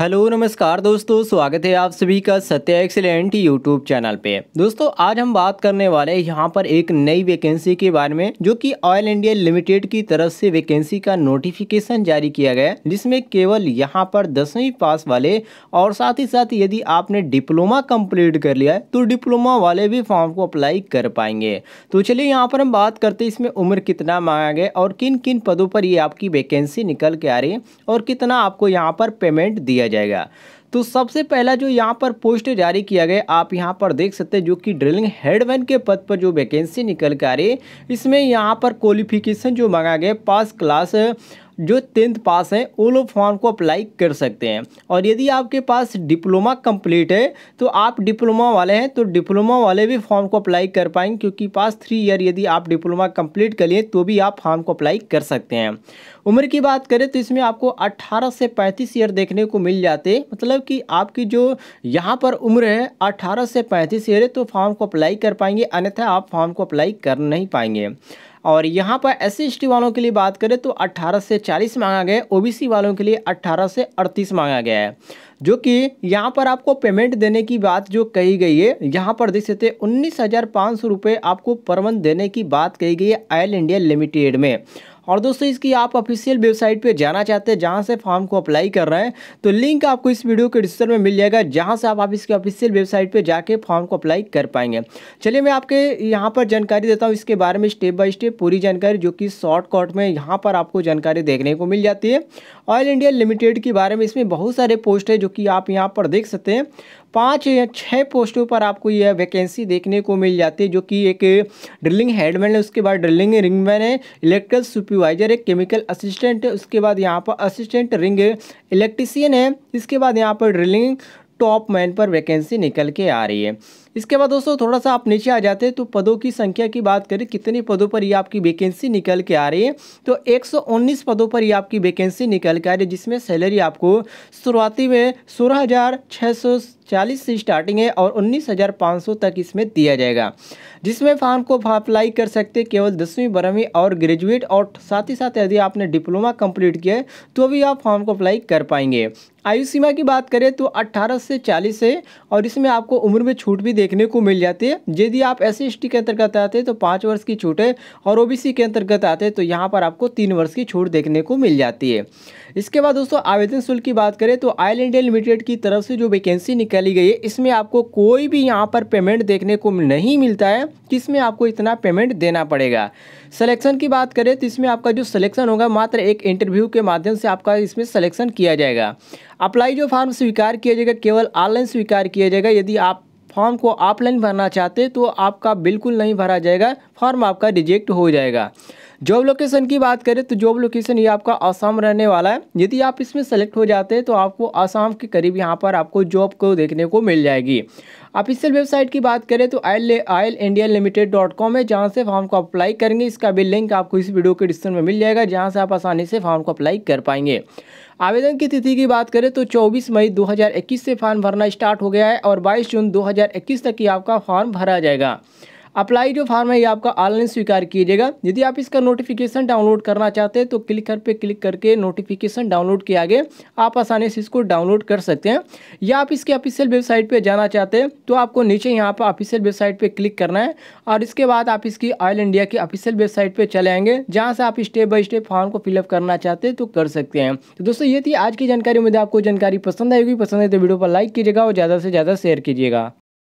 hello नमस्कार दोस्तों स्वागत है आप सभी का सत्य एक्सीलेंट यूट्यूब चैनल पे दोस्तों आज हम बात करने वाले हैं यहाँ पर एक नई वैकेंसी के बारे में जो कि ऑयल इंडिया लिमिटेड की तरफ से वैकेंसी का नोटिफिकेशन जारी किया गया है जिसमें केवल यहाँ पर दसवीं पास वाले और साथ ही साथ यदि आपने डिप्लोमा कम्प्लीट कर लिया है तो डिप्लोमा वाले भी फॉर्म को अप्लाई कर पाएंगे तो चलिए यहाँ पर हम बात करते हैं इसमें उम्र कितना मांगा गया और किन किन पदों पर ये आपकी वैकेंसी निकल के आ रही है और कितना आपको यहाँ पर पेमेंट दिया जाएगा तो सबसे पहला जो यहाँ पर पोस्ट जारी किया गया आप यहाँ पर देख सकते हैं जो कि ड्रिलिंग हेडमैन के पद पर जो वैकेंसी निकल कर आ रही इसमें यहाँ पर क्वालिफिकेशन जो मांगा गया पास क्लास जो टेंथ पास हैं वो लोग फॉर्म को अप्लाई कर सकते हैं और यदि आपके पास डिप्लोमा कंप्लीट है तो आप डिप्लोमा वाले हैं तो डिप्लोमा वाले भी फॉर्म को अप्लाई कर पाएंगे क्योंकि पास थ्री ईयर यदि आप डिप्लोमा कंप्लीट कर लिए तो भी आप फॉर्म को अप्लाई कर सकते हैं उम्र की बात करें तो इसमें आपको अट्ठारह से पैंतीस ईयर देखने को मिल जाते मतलब कि आपकी जो यहाँ पर उम्र है अट्ठारह से पैंतीस ईयर है तो फॉर्म को अप्लाई कर पाएंगे अन्यथा आप फॉर्म को अप्लाई कर नहीं पाएंगे और यहाँ पर एस सी वालों के लिए बात करें तो 18 से 40 मांगा गया है ओबीसी वालों के लिए 18 से 38 मांगा गया है जो कि यहाँ पर आपको पेमेंट देने की बात जो कही गई है यहाँ पर देख सकते उन्नीस हज़ार पाँच सौ रुपये आपको पर मंथ देने की बात कही गई है ऑयल इंडिया लिमिटेड में और दोस्तों इसकी आप ऑफिशियल वेबसाइट पर जाना चाहते हैं जहाँ से फॉर्म को अप्लाई कर रहे हैं तो लिंक आपको इस वीडियो के डिस्क्रिप्शन में मिल जाएगा जहाँ से आप, आप इसके ऑफिशियल वेबसाइट पर जाके फॉर्म को अप्लाई कर पाएंगे चलिए मैं आपके यहाँ पर जानकारी देता हूँ इसके बारे में स्टेप बाय स्टेप पूरी जानकारी जो कि शॉर्टकट में यहाँ पर आपको जानकारी देखने को मिल जाती है ऑयल इंडिया लिमिटेड के बारे में इसमें बहुत सारे पोस्ट है जो कि आप यहाँ पर देख सकते हैं पाँच या छः पोस्टों पर आपको यह वैकेंसी देखने को मिल जाती है जो कि एक ड्रिलिंग हेडमैन है उसके बाद ड्रिलिंग रिंगमैन है इलेक्ट्रिकल सुपरवाइजर है केमिकल असिस्टेंट है उसके बाद यहाँ पर असिस्टेंट रिंग इलेक्ट्रीसियन है इसके बाद यहाँ पर ड्रिलिंग टॉप मैन पर वैकेंसी निकल के आ रही है इसके बाद दोस्तों थोड़ा सा आप नीचे आ जाते हैं तो पदों की संख्या की बात करें कितने पदों पर ये आपकी वैकेंसी निकल के आ रही है तो 119 पदों पर ये आपकी वैकेंसी निकल के आ रही है जिसमें सैलरी आपको शुरुआती में सोलह चालीस से स्टार्टिंग है और उन्नीस हज़ार पाँच सौ तक इसमें दिया जाएगा जिसमें फॉर्म को अप्लाई कर सकते केवल दसवीं बारहवीं और ग्रेजुएट और साथ ही साथ यदि आपने डिप्लोमा कंप्लीट किया है तो भी आप फॉर्म को अप्लाई कर पाएंगे आयु सीमा की बात करें तो 18 से 40 है और इसमें आपको उम्र में छूट भी देखने को मिल जाती है यदि आप एस सी के अंतर्गत आते हैं तो पाँच वर्ष की छूट है और ओबीसी के अंतर्गत आते हैं तो यहाँ पर आपको तीन वर्ष की छूट देखने को मिल जाती है इसके बाद दोस्तों आवेदन शुल्क की बात करें तो आयल इंडिया लिमिटेड की तरफ से जो वैकेंसी निकाली गई है इसमें आपको कोई भी यहाँ पर पेमेंट देखने को नहीं मिलता है कि इसमें आपको इतना पेमेंट देना पड़ेगा सलेक्शन की बात करें तो इसमें आपका जो सलेक्शन होगा मात्र एक इंटरव्यू के माध्यम से आपका इसमें सलेक्शन किया जाएगा अप्लाई जो फॉर्म स्वीकार किया जाएगा केवल ऑनलाइन स्वीकार किया जाएगा यदि आप फॉर्म को ऑफलाइन भरना चाहते तो आपका बिल्कुल नहीं भरा जाएगा फॉर्म आपका रिजेक्ट हो जाएगा जॉब लोकेशन की बात करें तो जॉब लोकेशन ये आपका आसाम रहने वाला है यदि आप इसमें सेलेक्ट हो जाते हैं तो आपको आसाम के करीब यहाँ पर आपको जॉब को देखने को मिल जाएगी ऑफिशियल वेबसाइट की बात करें तो oil oil India limited dot com है जहाँ से फॉर्म को अप्लाई करेंगे इसका भी लिंक आपको इस वीडियो के डिस्क्रिप्शन में मिल जाएगा जहाँ से आप आसानी से फॉर्म को अप्लाई कर पाएंगे आवेदन की तिथि की बात करें तो 24 मई 2021 से फॉर्म भरना स्टार्ट हो गया है और 22 जून 2021 तक ही आपका फॉर्म भरा जाएगा अप्लाई जो फॉर्म है ये आपका ऑनलाइन स्वीकार कीजिएगा यदि आप इसका नोटिफिकेशन डाउनलोड करना चाहते हैं तो क्लिक कर पे क्लिक करके नोटिफिकेशन डाउनलोड के आगे आप आसानी से इसको डाउनलोड कर सकते हैं या आप इसके ऑफिशियल वेबसाइट पे जाना चाहते हैं तो आपको नीचे यहाँ पर ऑफिशियल वेबसाइट पर क्लिक करना है और इसके बाद आप इसकी ऑयल इंडिया की ऑफिशियल वेबसाइट पर चले आएंगे जहाँ से आप स्टेप बाई स्टेप फॉर्म को फिलअप करना चाहते हैं तो कर सकते हैं तो दोस्तों ये थी आज की जानकारी मुझे आपको जानकारी पसंद आएगी पसंद है तो वीडियो पर लाइक कीजिएगा और ज़्यादा से ज़्यादा शेयर कीजिएगा